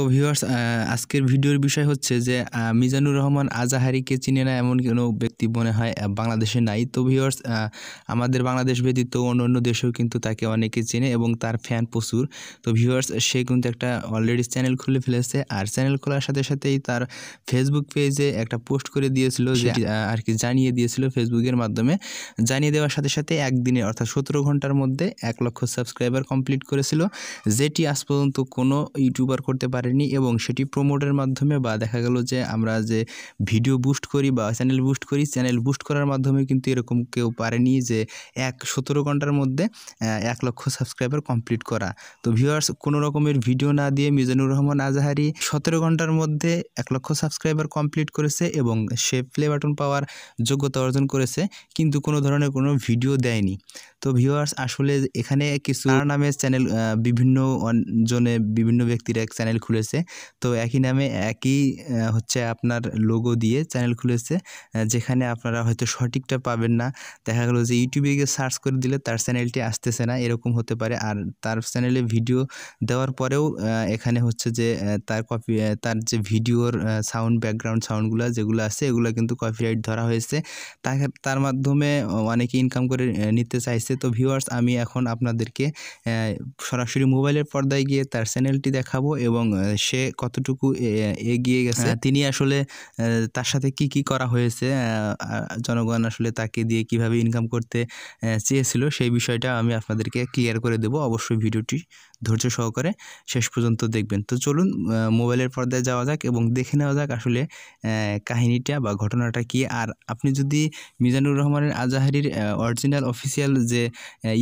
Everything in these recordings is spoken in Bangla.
তো ভিউয়ার্স আজকের ভিডিওর বিষয় হচ্ছে যে মিজানুর রহমান আজাহারিকে চিনে না এমন কোনো ব্যক্তি মনে হয় বাংলাদেশে নাই তো ভিউয়ার্স আমাদের বাংলাদেশ ব্যতীত অন্য অন্য দেশেও কিন্তু তাকে অনেকে চেনে এবং তার ফ্যান প্রচুর তো ভিউয়ার্স সে কিন্তু একটা অলরেডি চ্যানেল খুলে ফেলেছে আর চ্যানেল খোলার সাথে সাথেই তার ফেসবুক পেজে একটা পোস্ট করে দিয়েছিল যে আর কি জানিয়ে দিয়েছিল ফেসবুকের মাধ্যমে জানিয়ে দেওয়ার সাথে সাথে একদিনে অর্থাৎ সতেরো ঘন্টার মধ্যে এক লক্ষ সাবস্ক্রাইবার কমপ্লিট করেছিল যেটি আজ পর্যন্ত কোনো ইউটিউবার করতে পারে পারেনি এবং সেটি প্রমোটের মাধ্যমে বা দেখা গেল যে আমরা যে ভিডিও বুস্ট করি বা চ্যানেল বুস্ট করি চ্যানেল বুস্ট করার মাধ্যমে কিন্তু এরকম কেউ পারেনি যে এক সতেরো ঘন্টার মধ্যে এক লক্ষ সাবস্ক্রাইবার কমপ্লিট করা তো ভিউয়ার্স কোনো রকমের ভিডিও না দিয়ে মিজানুর রহমান আজাহারি সতেরো ঘন্টার মধ্যে এক লক্ষ সাবস্ক্রাইবার কমপ্লিট করেছে এবং সে প্লে বাটন পাওয়ার যোগ্যতা অর্জন করেছে কিন্তু কোনো ধরনের কোনো ভিডিও দেয়নি তো ভিউয়ার্স আসলে এখানে কিছু নামে চ্যানেল বিভিন্ন জনে বিভিন্ন ব্যক্তিরা চ্যানেল খুলে খুলেছে তো একই নামে একই হচ্ছে আপনার লোগো দিয়ে চ্যানেল খুলেছে যেখানে আপনারা হয়তো সঠিকটা পাবেন না দেখা গেলো যে ইউটিউবে গিয়ে সার্চ করে দিলে তার চ্যানেলটি আসতেছে না এরকম হতে পারে আর তার চ্যানেলে ভিডিও দেওয়ার পরেও এখানে হচ্ছে যে তার কপি তার যে ভিডিওর সাউন্ড ব্যাকগ্রাউন্ড সাউন্ডগুলো যেগুলো আছে এগুলো কিন্তু কপিরাইট ধরা হয়েছে তাকে তার মাধ্যমে অনেকে ইনকাম করে নিতে চাইছে তো ভিউয়ার্স আমি এখন আপনাদেরকে সরাসরি মোবাইলের পর্দায় গিয়ে তার চ্যানেলটি দেখাবো এবং মানে সে কতটুকু এগিয়ে গেছে হ্যাঁ, তিনি আসলে তার সাথে কি কি করা হয়েছে জনগণ আসলে তাকে দিয়ে কিভাবে ইনকাম করতে চেয়েছিল সেই বিষয়টা আমি আপনাদেরকে ক্লিয়ার করে দেবো অবশ্যই ভিডিওটি ধৈর্য সহকারে শেষ পর্যন্ত দেখবেন তো চলুন মোবাইলের পর্দায় যাওয়া যাক এবং দেখে নেওয়া যাক আসলে কাহিনীটা বা ঘটনাটা কি আর আপনি যদি মিজানুর রহমানের আজাহারির অরিজিনাল অফিসিয়াল যে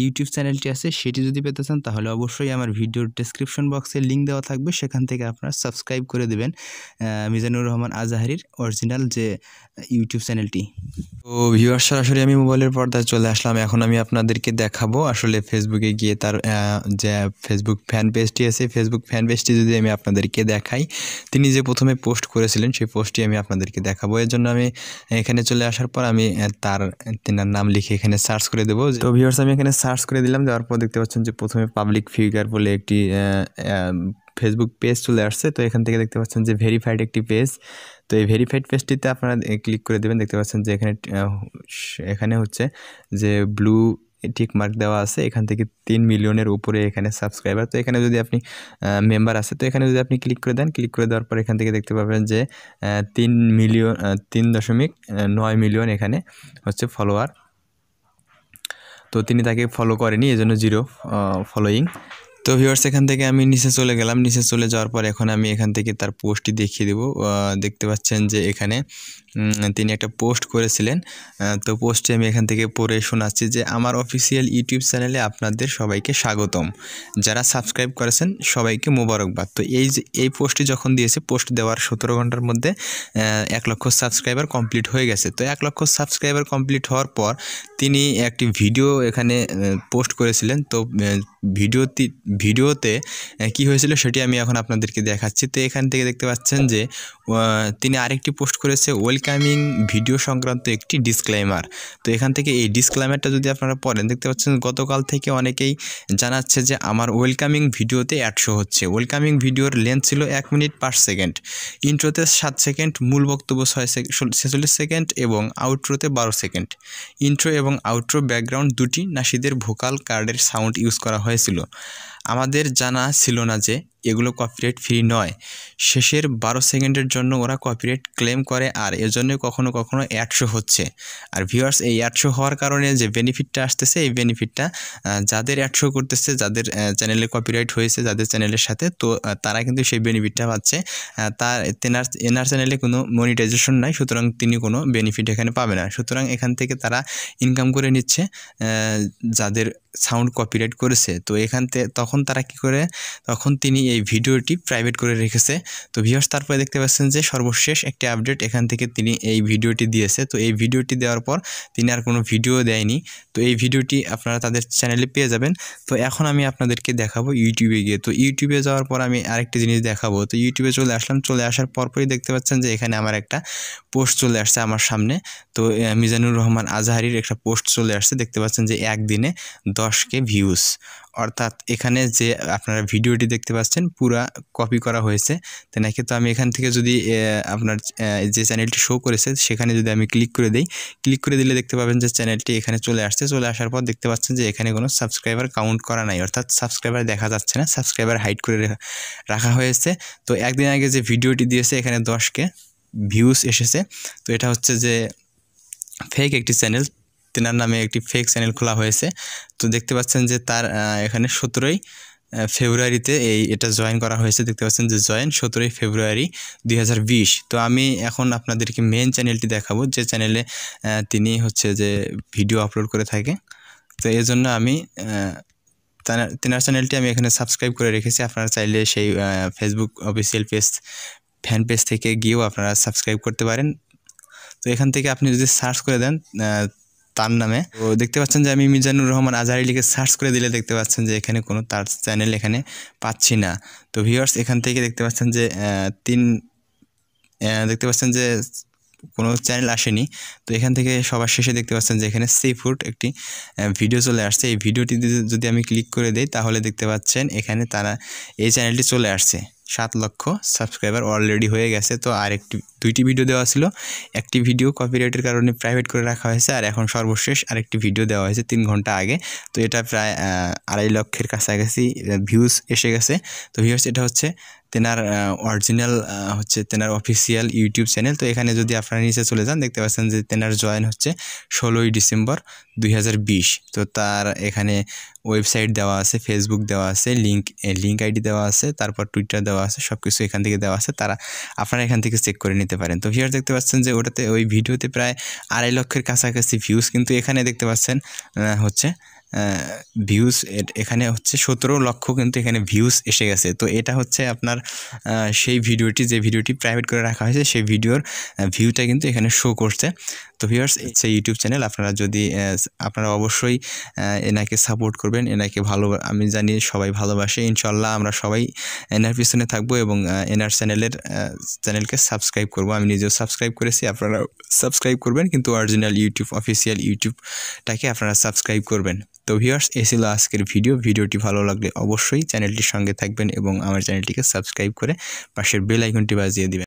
ইউটিউব চ্যানেলটি আছে সেটি যদি পেতে চান তাহলে অবশ্যই আমার ভিডিওর ডিসক্রিপশন বক্সে লিঙ্ক দেওয়া থাকবে সেখান থেকে আপনারা সাবস্ক্রাইব করে দেবেন মিজানুর রহমান আজাহারির অরিজিনাল যে ইউটিউব চ্যানেলটি তো ভিউয়ার সরাসরি আমি মোবাইলের পর্দায় চলে আসলাম এখন আমি আপনাদেরকে দেখাবো আসলে ফেসবুকে গিয়ে তার যে ফেসবুক ফেসবুক ফ্যান পেজটি আছে ফেসবুক ফ্যান পেজটি যদি আমি আপনাদেরকে দেখাই তিনি যে প্রথমে পোস্ট করেছিলেন সেই পোস্টটি আমি আপনাদেরকে দেখাবো এর জন্য আমি এখানে চলে আসার পর আমি তার তেনার নাম লিখে এখানে সার্চ করে দেবো তো ভিউর্স আমি এখানে সার্চ করে দিলাম যাওয়ার পর দেখতে পাচ্ছেন যে প্রথমে পাবলিক ফিগার বলে একটি ফেসবুক পেজ চলে আসছে তো এখান থেকে দেখতে পাচ্ছেন যে ভেরিফাইড একটি পেজ তো এই ভেরিফাইড পেজটিতে আপনারা ক্লিক করে দেবেন দেখতে পাচ্ছেন যে এখানে এখানে হচ্ছে যে ব্লু টিক মার্ক দেওয়া আছে এখান থেকে তিন মিলিয়নের উপরে এখানে সাবস্ক্রাইবার তো এখানে যদি আপনি মেম্বার আছে তো এখানে যদি আপনি ক্লিক করে দেন ক্লিক করে দেওয়ার পর এখান থেকে দেখতে পাবেন যে তিন মিলিয়ন তিন দশমিক নয় মিলিয়ন এখানে হচ্ছে ফলোয়ার তো তিনি তাকে ফলো করেনি এজন্য জিরো ফলোয়িং তো ভিউয়ার্স এখান থেকে আমি নিচে চলে গেলাম নিচে চলে যাওয়ার পর এখন আমি এখান থেকে তার পোস্টটি দেখিয়ে দেব দেখতে পাচ্ছেন যে এখানে তিনি একটা পোস্ট করেছিলেন তো পোস্টে আমি এখান থেকে পড়ে শোনাচ্ছি যে আমার অফিসিয়াল ইউটিউব চ্যানেলে আপনাদের সবাইকে স্বাগতম যারা সাবস্ক্রাইব করেছেন সবাইকে মোবারকবাদ তো এই যে এই পোস্টটি যখন দিয়েছে পোস্ট দেওয়ার সতেরো ঘন্টার মধ্যে এক লক্ষ সাবস্ক্রাইবার কমপ্লিট হয়ে গেছে তো এক লক্ষ সাবস্ক্রাইবার কমপ্লিট হওয়ার পর তিনি একটি ভিডিও এখানে পোস্ট করেছিলেন তো ভিডিওতে ভিডিওতে কি হয়েছিল সেটি আমি এখন আপনাদেরকে দেখাচ্ছি তো এখান থেকে দেখতে পাচ্ছেন যে তিনি আরেকটি পোস্ট করেছে ওয়েলকামিং ভিডিও সংক্রান্ত একটি ডিসক্লেমার তো এখান থেকে এই ডিসক্লেমারটা যদি আপনারা পড়েন দেখতে পাচ্ছেন গতকাল থেকে অনেকেই জানাচ্ছে যে আমার ওয়েলকামিং ভিডিওতে অ্যাডশো হচ্ছে ওয়েলকামিং ভিডিওর লেন্থ ছিল এক মিনিট পার সেকেন্ড ইন্ট্রোতে সাত সেকেন্ড মূল বক্তব্য ছয় ছেচল্লিশ সেকেন্ড এবং আউট্রোতে বারো সেকেন্ড ইন্ট্রো এবং আউট্রো ব্যাকগ্রাউন্ড দুটি নাসিদের ভোকাল কার্ডের সাউন্ড ইউজ করা হয় হয়েছিল আমাদের জানা ছিল না যে এগুলো কপিরাইট ফ্রি নয় শেষের বারো সেকেন্ডের জন্য ওরা কপিরাইট ক্লেম করে আর এজন্য কখনো কখনো অ্যাডশো হচ্ছে আর ভিউয়ার্স এই অ্যাডশো হওয়ার কারণে যে বেনিফিটটা আসতেছে এই বেনিফিটটা যাদের অ্যাডশো করতেছে যাদের চ্যানেলে কপিরাইট হয়েছে যাদের চ্যানেলের সাথে তো তারা কিন্তু সেই বেনিফিটটা পাচ্ছে তার তেনার এনার চ্যানেলে কোনো মনিটাইজেশন নাই সুতরাং তিনি কোনো বেনিফিট এখানে পাবে না সুতরাং এখান থেকে তারা ইনকাম করে নিচ্ছে যাদের সাউন্ড কপিরাইট করেছে তো এখান থেকে তখন তারা কি করে তখন তিনি এই ভিডিওটি প্রাইভেট করে রেখেছে তো ভিউয়ার্স তারপরে দেখতে পাচ্ছেন যে সর্বশেষ একটি আপডেট এখান থেকে তিনি এই ভিডিওটি দিয়েছে তো এই ভিডিওটি দেওয়ার পর তিনি আর কোনো ভিডিও দেয়নি তো এই ভিডিওটি আপনারা তাদের চ্যানেলে পেয়ে যাবেন তো এখন আমি আপনাদেরকে দেখাবো ইউটিউবে গিয়ে তো ইউটিউবে যাওয়ার পর আমি আরেকটি জিনিস দেখাবো তো ইউটিউবে চলে আসলাম চলে আসার পরপরই দেখতে পাচ্ছেন যে এখানে আমার একটা পোস্ট চলে আসছে আমার সামনে তো মিজানুর রহমান আজহারির একটা পোস্ট চলে আসছে দেখতে পাচ্ছেন যে একদিনে দশকে ভিউজ অর্থাৎ এখানে যে আপনারা ভিডিওটি দেখতে পাচ্ছেন দেখেন পুরা কপি করা হয়েছে তো নাকি তো আমি এখান থেকে যদি আপনার যে চ্যানেলটি শো করেছে সেখানে যদি আমি ক্লিক করে দিই ক্লিক করে দিলে দেখতে পাবেন যে চ্যানেলটি এখানে চলে আসছে চলে আসার পর দেখতে পাচ্ছেন যে এখানে কোনো সাবস্ক্রাইবার কাউন্ট করা নাই অর্থাৎ সাবস্ক্রাইবার দেখা যাচ্ছে না সাবস্ক্রাইবার হাইড করে রাখা হয়েছে তো একদিন আগে যে ভিডিওটি দিয়েছে এখানে দশকে ভিউস এসেছে তো এটা হচ্ছে যে ফেক একটি চ্যানেল তেনার নামে একটি ফেক চ্যানেল খোলা হয়েছে তো দেখতে পাচ্ছেন যে তার এখানে সতেরোই ফেব্রুয়ারিতে এই এটা জয়েন করা হয়েছে দেখতে পাচ্ছেন যে জয়েন সতেরোই ফেব্রুয়ারি দুই তো আমি এখন আপনাদেরকে মেন চ্যানেলটি দেখাবো যে চ্যানেলে তিনি হচ্ছে যে ভিডিও আপলোড করে থাকে তো এই জন্য আমি তেনার চ্যানেলটি আমি এখানে সাবস্ক্রাইব করে রেখেছি আপনারা চাইলে সেই Facebook official page fan page থেকে গিয়েও আপনারা সাবস্ক্রাইব করতে পারেন তো এখান থেকে আপনি যদি সার্চ করে দেন তার নামে তো দেখতে পাচ্ছেন যে আমি মিজানুর রহমান আজহারি সার্চ করে দিলে দেখতে পাচ্ছেন যে এখানে কোনো তার চ্যানেল এখানে পাচ্ছি না তো ভিউয়ার্স এখান থেকে দেখতে পাচ্ছেন যে তিন দেখতে পাচ্ছেন যে কোনো চ্যানেল আসেনি তো এখান থেকে সবার শেষে দেখতে পাচ্ছেন যে এখানে সি ফুড একটি ভিডিও চলে আসছে এই ভিডিওটি যদি আমি ক্লিক করে দিই তাহলে দেখতে পাচ্ছেন এখানে তারা এই চ্যানেলটি চলে আসছে সাত লক্ষ সাবস্ক্রাইবার অলরেডি হয়ে গেছে তো আরেকটি দুইটি ভিডিও দেওয়া ছিল একটি ভিডিও কপিরাইটের কারণে প্রাইভেট করে রাখা হয়েছে আর এখন সর্বশেষ আরেকটি ভিডিও দেওয়া হয়েছে তিন ঘন্টা আগে তো এটা প্রায় আড়াই লক্ষের কাছাকাছি ভিউজ এসে গেছে তো ভিউস এটা হচ্ছে তেনার অরিজিনাল হচ্ছে তেনার অফিসিয়াল ইউটিউব চ্যানেল তো এখানে যদি আপনারা নিচে চলে যান দেখতে পাচ্ছেন যে তেনার জয়েন হচ্ছে ষোলোই ডিসেম্বর দুই তো তার এখানে ওয়েবসাইট দেওয়া আছে ফেসবুক দেওয়া আছে লিঙ্ক লিঙ্ক আইডি দেওয়া আছে তারপর টুইটার দেওয়া আছে সব কিছু এখান থেকে দেওয়া আছে তারা আপনারা এখান থেকে চেক করে নিতে পারেন তো ভিউয়ার দেখতে পাচ্ছেন যে ওটাতে ওই ভিডিওতে প্রায় আড়াই লক্ষের কাছাকাছি ভিউজ কিন্তু এখানে দেখতে পাচ্ছেন হচ্ছে ভিউজ এখানে হচ্ছে সতেরো লক্ষ কিন্তু এখানে ভিউজ এসে গেছে তো এটা হচ্ছে আপনার সেই ভিডিওটি যে ভিডিওটি প্রাইভেট করে রাখা হয়েছে সেই ভিডিওর ভিউটা কিন্তু এখানে শো করছে তো ভিউয়ার্স সেই ইউটিউব চ্যানেল আপনারা যদি আপনারা অবশ্যই এনাকে সাপোর্ট করবেন এনাকে ভালো আমি জানি সবাই ভালোবাসে ইনশাল্লাহ আমরা সবাই এনার পিছনে থাকবো এবং এনার চ্যানেলের চ্যানেলকে সাবস্ক্রাইব করব আমি নিজেও সাবস্ক্রাইব করেছি আপনারা সাবস্ক্রাইব করবেন কিন্তু অরিজিনাল ইউটিউব অফিসিয়াল ইউটিউবটাকে আপনারা সাবস্ক্রাইব করবেন তো ভিউয়ার্স এ ছিল আজকের ভিডিও ভিডিওটি ভালো লাগলে অবশ্যই চ্যানেলটির সঙ্গে থাকবেন এবং আমার চ্যানেলটিকে সাবস্ক্রাইব করে পাশের বেল আইকনটি বাজিয়ে দেবেন